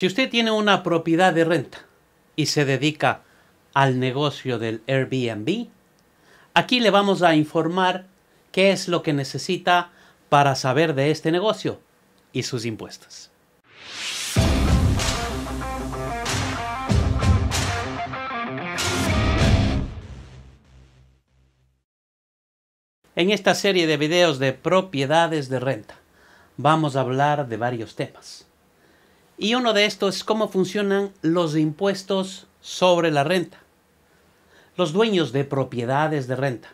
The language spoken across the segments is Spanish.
Si usted tiene una propiedad de renta y se dedica al negocio del Airbnb, aquí le vamos a informar qué es lo que necesita para saber de este negocio y sus impuestos. En esta serie de videos de propiedades de renta vamos a hablar de varios temas y uno de estos es cómo funcionan los impuestos sobre la renta. Los dueños de propiedades de renta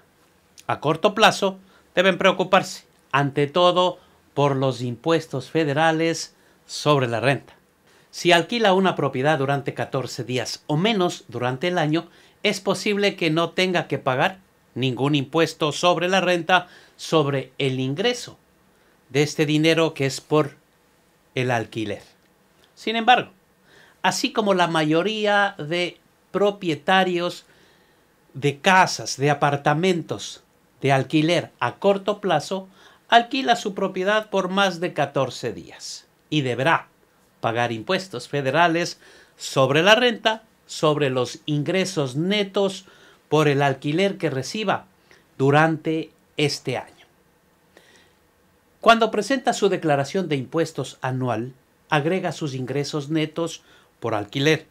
a corto plazo deben preocuparse, ante todo, por los impuestos federales sobre la renta. Si alquila una propiedad durante 14 días o menos durante el año, es posible que no tenga que pagar ningún impuesto sobre la renta sobre el ingreso de este dinero que es por el alquiler. Sin embargo, así como la mayoría de propietarios de casas, de apartamentos, de alquiler a corto plazo, alquila su propiedad por más de 14 días y deberá pagar impuestos federales sobre la renta, sobre los ingresos netos por el alquiler que reciba durante este año. Cuando presenta su declaración de impuestos anual, agrega sus ingresos netos por alquiler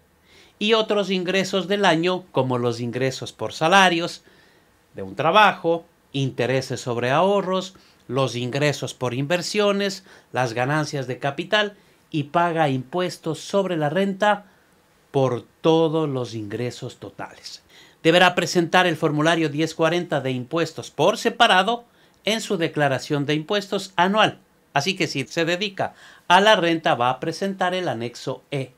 y otros ingresos del año como los ingresos por salarios de un trabajo, intereses sobre ahorros, los ingresos por inversiones, las ganancias de capital y paga impuestos sobre la renta por todos los ingresos totales. Deberá presentar el formulario 1040 de impuestos por separado en su declaración de impuestos anual Así que si se dedica a la renta va a presentar el anexo E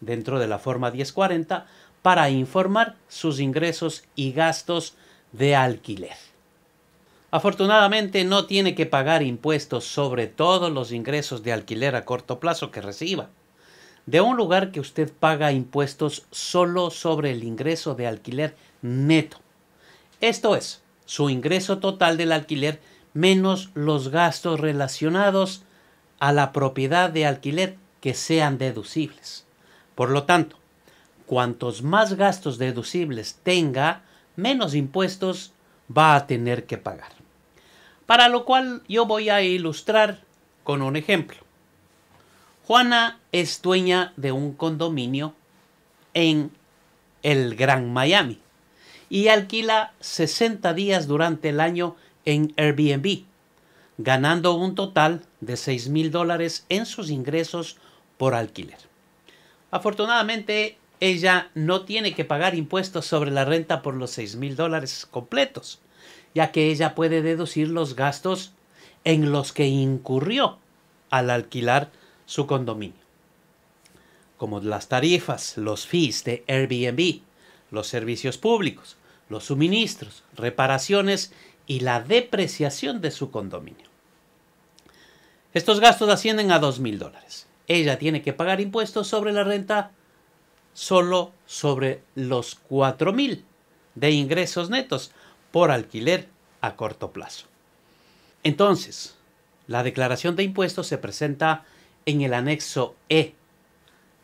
dentro de la forma 1040 para informar sus ingresos y gastos de alquiler. Afortunadamente no tiene que pagar impuestos sobre todos los ingresos de alquiler a corto plazo que reciba. De un lugar que usted paga impuestos solo sobre el ingreso de alquiler neto. Esto es, su ingreso total del alquiler menos los gastos relacionados a la propiedad de alquiler que sean deducibles. Por lo tanto, cuantos más gastos deducibles tenga, menos impuestos va a tener que pagar. Para lo cual yo voy a ilustrar con un ejemplo. Juana es dueña de un condominio en el Gran Miami y alquila 60 días durante el año en Airbnb, ganando un total de 6 mil dólares en sus ingresos por alquiler. Afortunadamente, ella no tiene que pagar impuestos sobre la renta por los 6 mil dólares completos, ya que ella puede deducir los gastos en los que incurrió al alquilar su condominio, como las tarifas, los fees de Airbnb, los servicios públicos, los suministros, reparaciones y la depreciación de su condominio. Estos gastos ascienden a 2.000 dólares. Ella tiene que pagar impuestos sobre la renta solo sobre los 4.000 de ingresos netos por alquiler a corto plazo. Entonces, la declaración de impuestos se presenta en el anexo E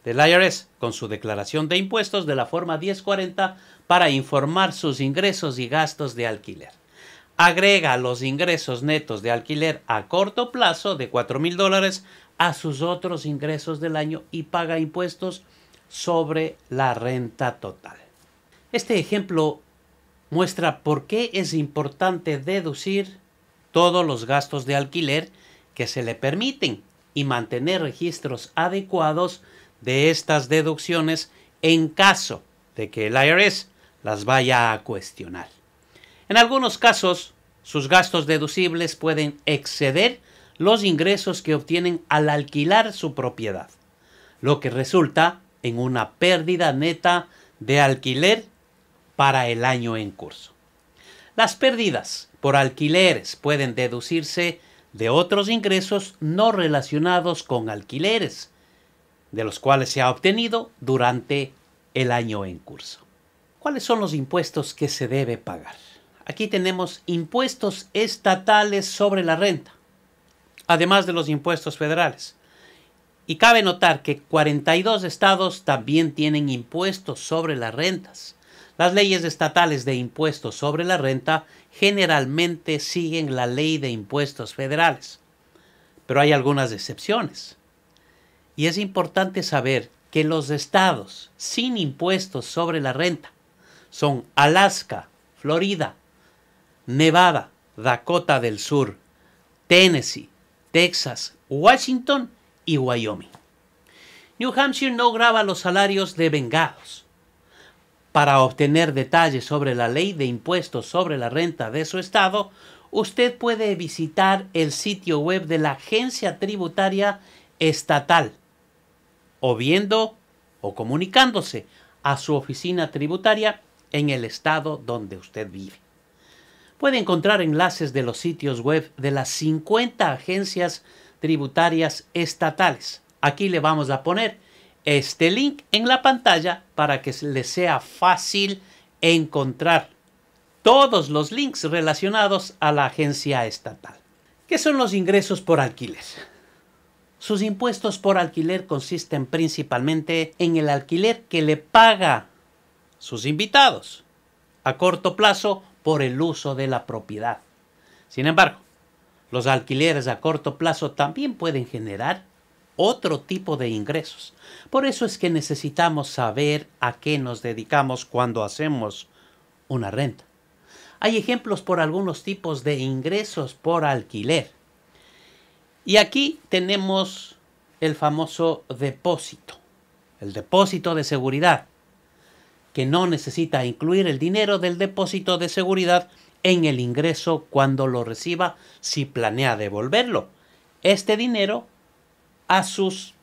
del IRS con su declaración de impuestos de la forma 1040 para informar sus ingresos y gastos de alquiler agrega los ingresos netos de alquiler a corto plazo de $4,000 mil dólares a sus otros ingresos del año y paga impuestos sobre la renta total. Este ejemplo muestra por qué es importante deducir todos los gastos de alquiler que se le permiten y mantener registros adecuados de estas deducciones en caso de que el IRS las vaya a cuestionar. En algunos casos, sus gastos deducibles pueden exceder los ingresos que obtienen al alquilar su propiedad, lo que resulta en una pérdida neta de alquiler para el año en curso. Las pérdidas por alquileres pueden deducirse de otros ingresos no relacionados con alquileres, de los cuales se ha obtenido durante el año en curso. ¿Cuáles son los impuestos que se debe pagar? Aquí tenemos impuestos estatales sobre la renta, además de los impuestos federales. Y cabe notar que 42 estados también tienen impuestos sobre las rentas. Las leyes estatales de impuestos sobre la renta generalmente siguen la ley de impuestos federales, pero hay algunas excepciones. Y es importante saber que los estados sin impuestos sobre la renta son Alaska, Florida, Nevada, Dakota del Sur, Tennessee, Texas, Washington y Wyoming. New Hampshire no graba los salarios de vengados. Para obtener detalles sobre la ley de impuestos sobre la renta de su estado, usted puede visitar el sitio web de la Agencia Tributaria Estatal o viendo o comunicándose a su oficina tributaria en el estado donde usted vive. Puede encontrar enlaces de los sitios web de las 50 agencias tributarias estatales. Aquí le vamos a poner este link en la pantalla para que le sea fácil encontrar todos los links relacionados a la agencia estatal. ¿Qué son los ingresos por alquiler? Sus impuestos por alquiler consisten principalmente en el alquiler que le paga sus invitados a corto plazo por el uso de la propiedad. Sin embargo, los alquileres a corto plazo también pueden generar otro tipo de ingresos. Por eso es que necesitamos saber a qué nos dedicamos cuando hacemos una renta. Hay ejemplos por algunos tipos de ingresos por alquiler. Y aquí tenemos el famoso depósito, el depósito de seguridad que no necesita incluir el dinero del depósito de seguridad en el ingreso cuando lo reciba si planea devolverlo. Este dinero a sus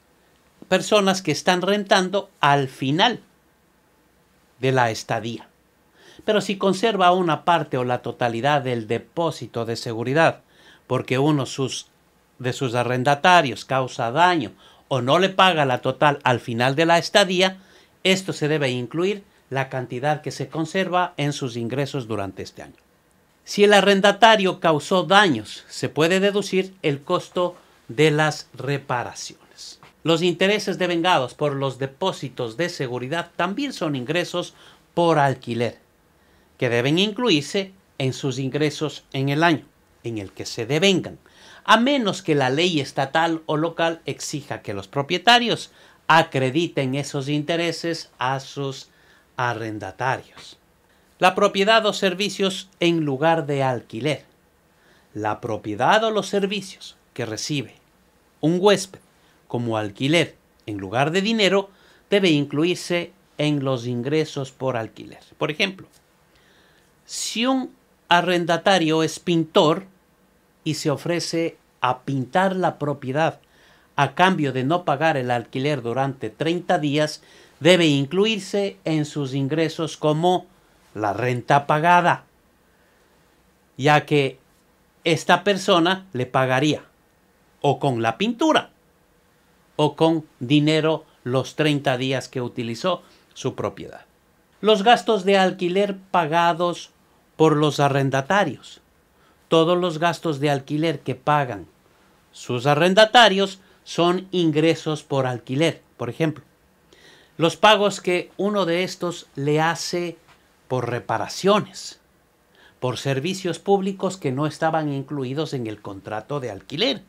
personas que están rentando al final de la estadía. Pero si conserva una parte o la totalidad del depósito de seguridad porque uno sus, de sus arrendatarios causa daño o no le paga la total al final de la estadía, esto se debe incluir la cantidad que se conserva en sus ingresos durante este año. Si el arrendatario causó daños, se puede deducir el costo de las reparaciones. Los intereses devengados por los depósitos de seguridad también son ingresos por alquiler, que deben incluirse en sus ingresos en el año en el que se devengan, a menos que la ley estatal o local exija que los propietarios acrediten esos intereses a sus arrendatarios. La propiedad o servicios en lugar de alquiler. La propiedad o los servicios que recibe un huésped como alquiler en lugar de dinero debe incluirse en los ingresos por alquiler. Por ejemplo, si un arrendatario es pintor y se ofrece a pintar la propiedad a cambio de no pagar el alquiler durante 30 días, debe incluirse en sus ingresos como la renta pagada, ya que esta persona le pagaría o con la pintura o con dinero los 30 días que utilizó su propiedad. Los gastos de alquiler pagados por los arrendatarios. Todos los gastos de alquiler que pagan sus arrendatarios son ingresos por alquiler, por ejemplo los pagos que uno de estos le hace por reparaciones, por servicios públicos que no estaban incluidos en el contrato de alquiler,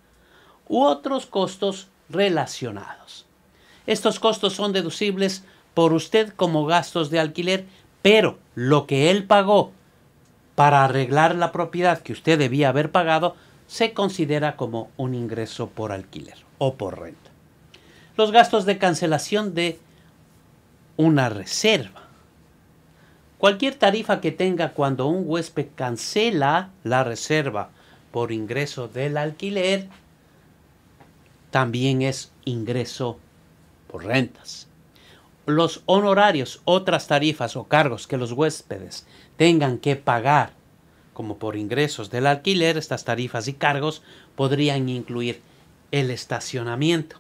u otros costos relacionados. Estos costos son deducibles por usted como gastos de alquiler, pero lo que él pagó para arreglar la propiedad que usted debía haber pagado se considera como un ingreso por alquiler o por renta. Los gastos de cancelación de una reserva. Cualquier tarifa que tenga cuando un huésped cancela la reserva por ingreso del alquiler, también es ingreso por rentas. Los honorarios, otras tarifas o cargos que los huéspedes tengan que pagar, como por ingresos del alquiler, estas tarifas y cargos podrían incluir el estacionamiento,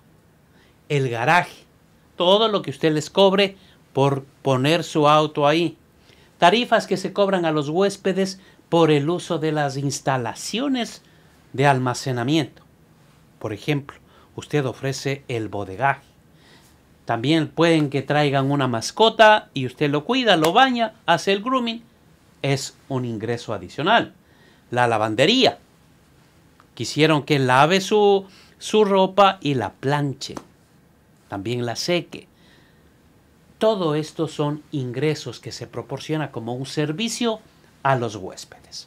el garaje, todo lo que usted les cobre por poner su auto ahí. Tarifas que se cobran a los huéspedes por el uso de las instalaciones de almacenamiento. Por ejemplo, usted ofrece el bodegaje. También pueden que traigan una mascota y usted lo cuida, lo baña, hace el grooming. Es un ingreso adicional. La lavandería. Quisieron que lave su, su ropa y la planche también la seque. Todo esto son ingresos que se proporciona como un servicio a los huéspedes.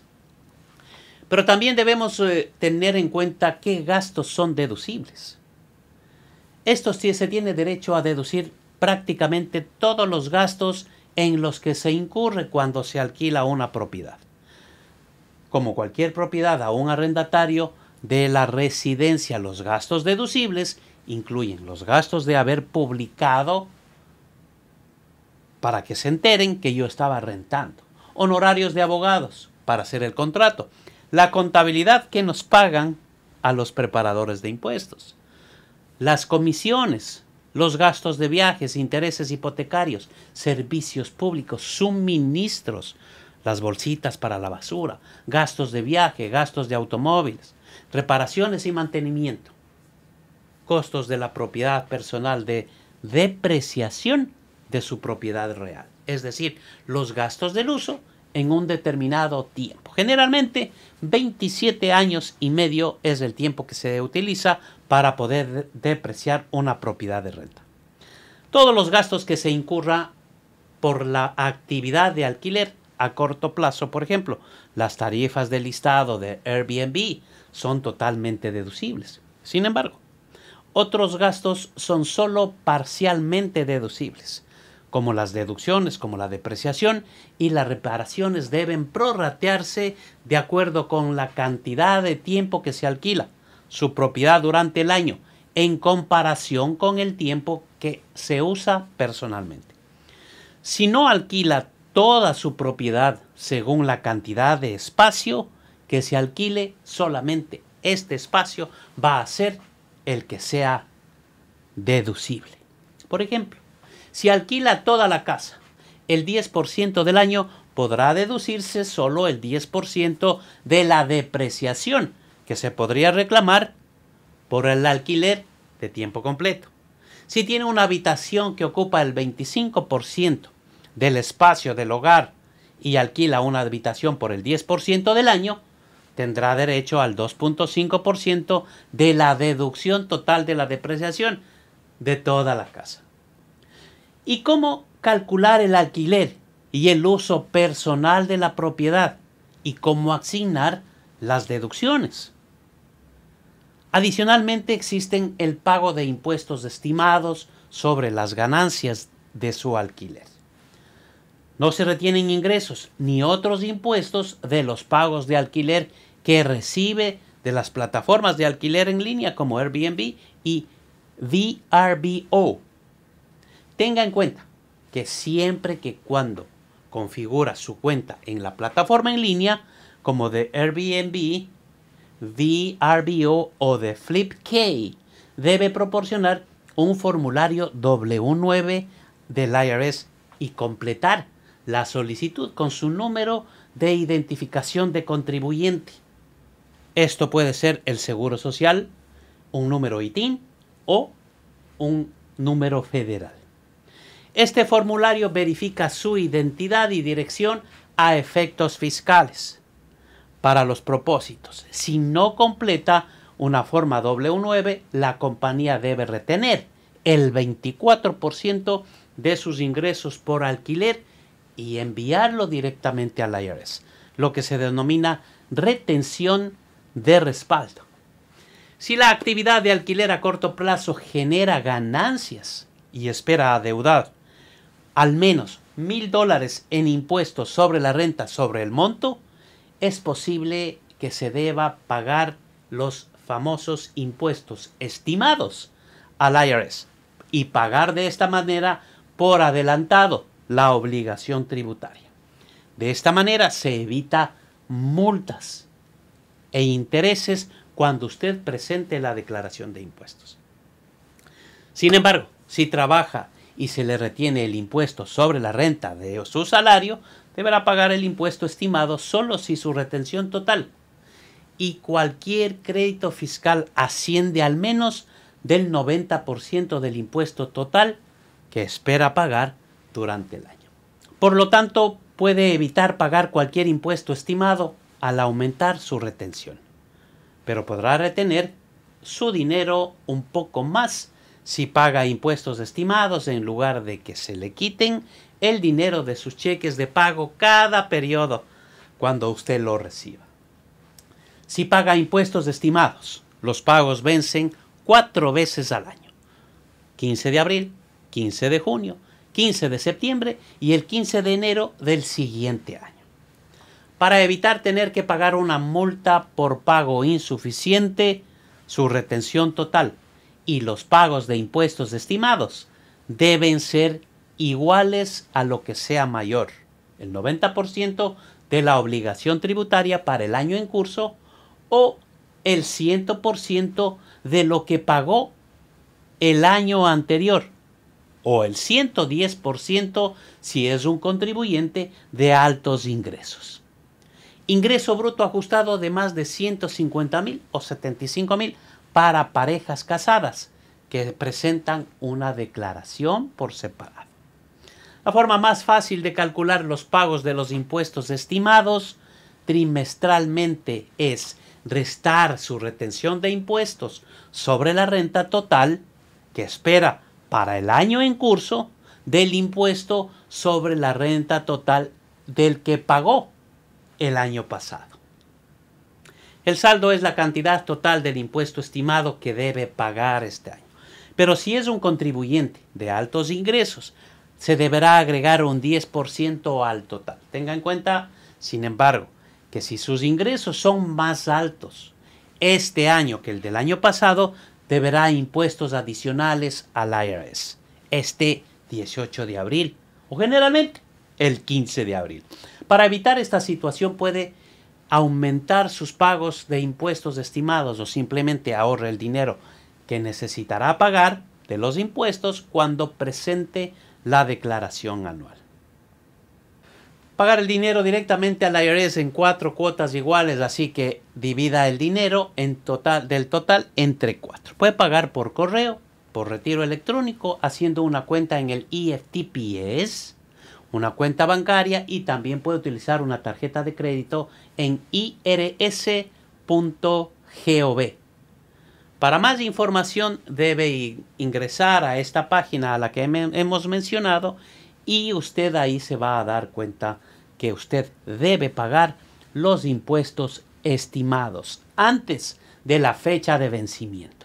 Pero también debemos eh, tener en cuenta qué gastos son deducibles. Estos se tiene derecho a deducir prácticamente todos los gastos en los que se incurre cuando se alquila una propiedad. Como cualquier propiedad a un arrendatario de la residencia, los gastos deducibles incluyen los gastos de haber publicado para que se enteren que yo estaba rentando, honorarios de abogados para hacer el contrato, la contabilidad que nos pagan a los preparadores de impuestos, las comisiones, los gastos de viajes, intereses hipotecarios, servicios públicos, suministros, las bolsitas para la basura, gastos de viaje, gastos de automóviles, reparaciones y mantenimiento costos de la propiedad personal de depreciación de su propiedad real, es decir, los gastos del uso en un determinado tiempo. Generalmente 27 años y medio es el tiempo que se utiliza para poder depreciar una propiedad de renta. Todos los gastos que se incurra por la actividad de alquiler a corto plazo, por ejemplo, las tarifas de listado de Airbnb son totalmente deducibles. Sin embargo, otros gastos son solo parcialmente deducibles, como las deducciones, como la depreciación y las reparaciones deben prorratearse de acuerdo con la cantidad de tiempo que se alquila su propiedad durante el año en comparación con el tiempo que se usa personalmente. Si no alquila toda su propiedad según la cantidad de espacio que se alquile, solamente este espacio va a ser el que sea deducible. Por ejemplo, si alquila toda la casa, el 10% del año podrá deducirse solo el 10% de la depreciación que se podría reclamar por el alquiler de tiempo completo. Si tiene una habitación que ocupa el 25% del espacio del hogar y alquila una habitación por el 10% del año, tendrá derecho al 2.5% de la deducción total de la depreciación de toda la casa. ¿Y cómo calcular el alquiler y el uso personal de la propiedad? ¿Y cómo asignar las deducciones? Adicionalmente existen el pago de impuestos estimados sobre las ganancias de su alquiler. No se retienen ingresos ni otros impuestos de los pagos de alquiler que recibe de las plataformas de alquiler en línea como Airbnb y VRBO. Tenga en cuenta que siempre que cuando configura su cuenta en la plataforma en línea como de Airbnb, VRBO o de FlipK, debe proporcionar un formulario W9 del IRS y completar la solicitud con su número de identificación de contribuyente. Esto puede ser el seguro social, un número ITIN o un número federal. Este formulario verifica su identidad y dirección a efectos fiscales para los propósitos. Si no completa una forma W9, la compañía debe retener el 24% de sus ingresos por alquiler y enviarlo directamente al IRS, lo que se denomina retención de respaldo. Si la actividad de alquiler a corto plazo genera ganancias y espera adeudar al menos mil dólares en impuestos sobre la renta sobre el monto, es posible que se deba pagar los famosos impuestos estimados al IRS y pagar de esta manera por adelantado la obligación tributaria. De esta manera se evita multas e intereses cuando usted presente la declaración de impuestos. Sin embargo, si trabaja y se le retiene el impuesto sobre la renta de su salario, deberá pagar el impuesto estimado solo si su retención total y cualquier crédito fiscal asciende al menos del 90% del impuesto total que espera pagar durante el año. Por lo tanto, puede evitar pagar cualquier impuesto estimado al aumentar su retención, pero podrá retener su dinero un poco más si paga impuestos estimados en lugar de que se le quiten el dinero de sus cheques de pago cada periodo cuando usted lo reciba. Si paga impuestos estimados, los pagos vencen cuatro veces al año. 15 de abril, 15 de junio, 15 de septiembre y el 15 de enero del siguiente año para evitar tener que pagar una multa por pago insuficiente, su retención total y los pagos de impuestos estimados deben ser iguales a lo que sea mayor, el 90% de la obligación tributaria para el año en curso o el 100% de lo que pagó el año anterior o el 110% si es un contribuyente de altos ingresos ingreso bruto ajustado de más de 150 mil o 75 mil para parejas casadas que presentan una declaración por separado. La forma más fácil de calcular los pagos de los impuestos estimados trimestralmente es restar su retención de impuestos sobre la renta total que espera para el año en curso del impuesto sobre la renta total del que pagó el año pasado. El saldo es la cantidad total del impuesto estimado que debe pagar este año. Pero si es un contribuyente de altos ingresos, se deberá agregar un 10% al total. Tenga en cuenta, sin embargo, que si sus ingresos son más altos este año que el del año pasado, deberá impuestos adicionales al IRS este 18 de abril o generalmente el 15 de abril. Para evitar esta situación puede aumentar sus pagos de impuestos estimados o simplemente ahorre el dinero que necesitará pagar de los impuestos cuando presente la declaración anual. Pagar el dinero directamente al IRS en cuatro cuotas iguales, así que divida el dinero en total, del total entre cuatro. Puede pagar por correo, por retiro electrónico, haciendo una cuenta en el EFTPS una cuenta bancaria y también puede utilizar una tarjeta de crédito en irs.gov. Para más información debe ingresar a esta página a la que hemos mencionado y usted ahí se va a dar cuenta que usted debe pagar los impuestos estimados antes de la fecha de vencimiento.